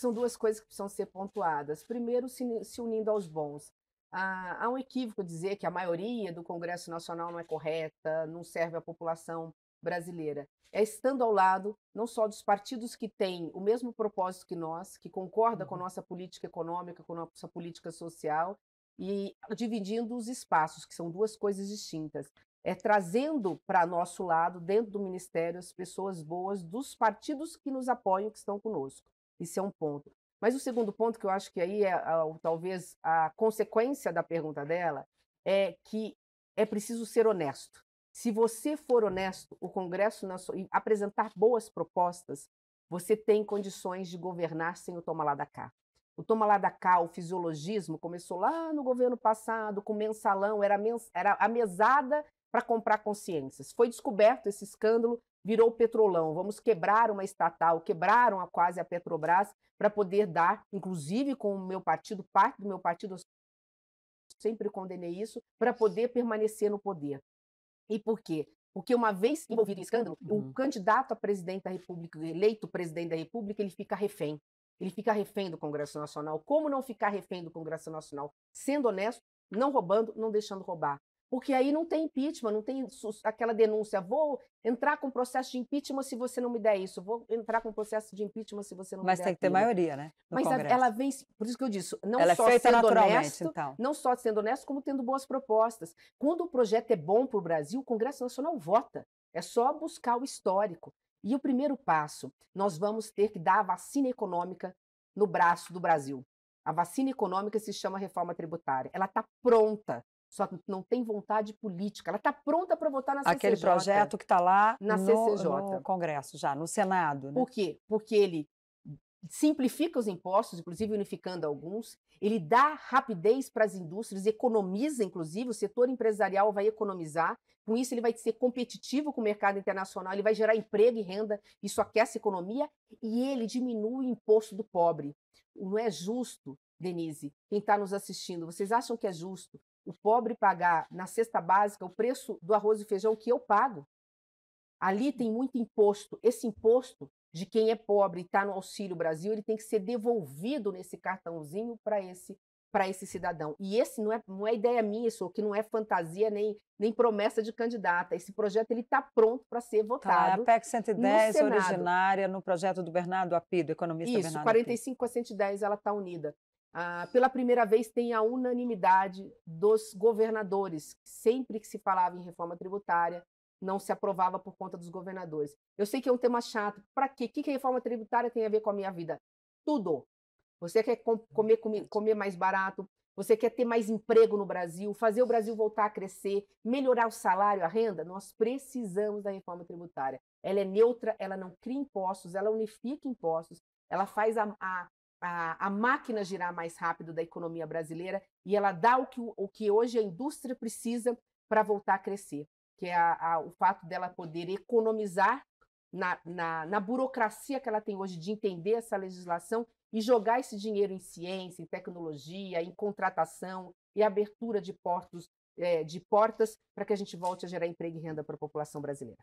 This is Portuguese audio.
são duas coisas que precisam ser pontuadas. Primeiro, se unindo aos bons. Há um equívoco dizer que a maioria do Congresso Nacional não é correta, não serve à população brasileira. É estando ao lado não só dos partidos que têm o mesmo propósito que nós, que concorda com uhum. nossa política econômica, com nossa política social, e dividindo os espaços, que são duas coisas distintas. É trazendo para nosso lado, dentro do Ministério, as pessoas boas dos partidos que nos apoiam, que estão conosco. Isso é um ponto. Mas o segundo ponto, que eu acho que aí é talvez a consequência da pergunta dela, é que é preciso ser honesto. Se você for honesto, o Congresso e apresentar boas propostas, você tem condições de governar sem o tomar lá da cá. O toma lá da cá, o fisiologismo, começou lá no governo passado, com mensalão, era, mens era a mesada para comprar consciências. Foi descoberto esse escândalo virou petrolão, vamos quebrar uma estatal, quebraram a quase a Petrobras para poder dar, inclusive com o meu partido, parte do meu partido, sempre condenei isso, para poder permanecer no poder. E por quê? Porque uma vez envolvido em escândalo, uhum. o candidato a presidente da República, eleito presidente da República, ele fica refém. Ele fica refém do Congresso Nacional. Como não ficar refém do Congresso Nacional? Sendo honesto, não roubando, não deixando roubar porque aí não tem impeachment, não tem aquela denúncia. Vou entrar com processo de impeachment se você não me der isso, vou entrar com processo de impeachment se você não Mas me der Mas tem que ter maioria, né? Mas Congresso. ela vem, por isso que eu disse, não ela é só é sendo honesto, então. não só sendo honesto, como tendo boas propostas. Quando o projeto é bom para o Brasil, o Congresso Nacional vota. É só buscar o histórico. E o primeiro passo, nós vamos ter que dar a vacina econômica no braço do Brasil. A vacina econômica se chama reforma tributária. Ela está pronta só que não tem vontade política. Ela está pronta para votar na CCJ. Aquele projeto que está lá na no, CCJ. no Congresso já, no Senado. Né? Por quê? Porque ele simplifica os impostos, inclusive unificando alguns, ele dá rapidez para as indústrias, economiza, inclusive, o setor empresarial vai economizar, com isso ele vai ser competitivo com o mercado internacional, ele vai gerar emprego e renda, isso aquece a economia e ele diminui o imposto do pobre. Não é justo, Denise, quem está nos assistindo, vocês acham que é justo o pobre pagar na cesta básica o preço do arroz e feijão que eu pago. Ali tem muito imposto. Esse imposto de quem é pobre e está no Auxílio Brasil, ele tem que ser devolvido nesse cartãozinho para esse para esse cidadão. E esse não é, não é ideia minha, isso que não é fantasia nem, nem promessa de candidata. Esse projeto ele está pronto para ser tá, votado. Tá, a PEC 110 no originária no projeto do Bernardo Apido, economista isso, Bernardo. Isso, 45 Apido. a 110 ela está unida. Ah, pela primeira vez tem a unanimidade dos governadores. Sempre que se falava em reforma tributária, não se aprovava por conta dos governadores. Eu sei que é um tema chato. Para quê? O que, que a reforma tributária tem a ver com a minha vida? Tudo. Você quer comer, comer, comer mais barato, você quer ter mais emprego no Brasil, fazer o Brasil voltar a crescer, melhorar o salário, a renda? Nós precisamos da reforma tributária. Ela é neutra, ela não cria impostos, ela unifica impostos, ela faz a, a a, a máquina girar mais rápido da economia brasileira e ela dá o que, o que hoje a indústria precisa para voltar a crescer, que é a, a, o fato dela poder economizar na, na, na burocracia que ela tem hoje de entender essa legislação e jogar esse dinheiro em ciência, em tecnologia, em contratação e abertura de portos eh, de portas para que a gente volte a gerar emprego e renda para a população brasileira.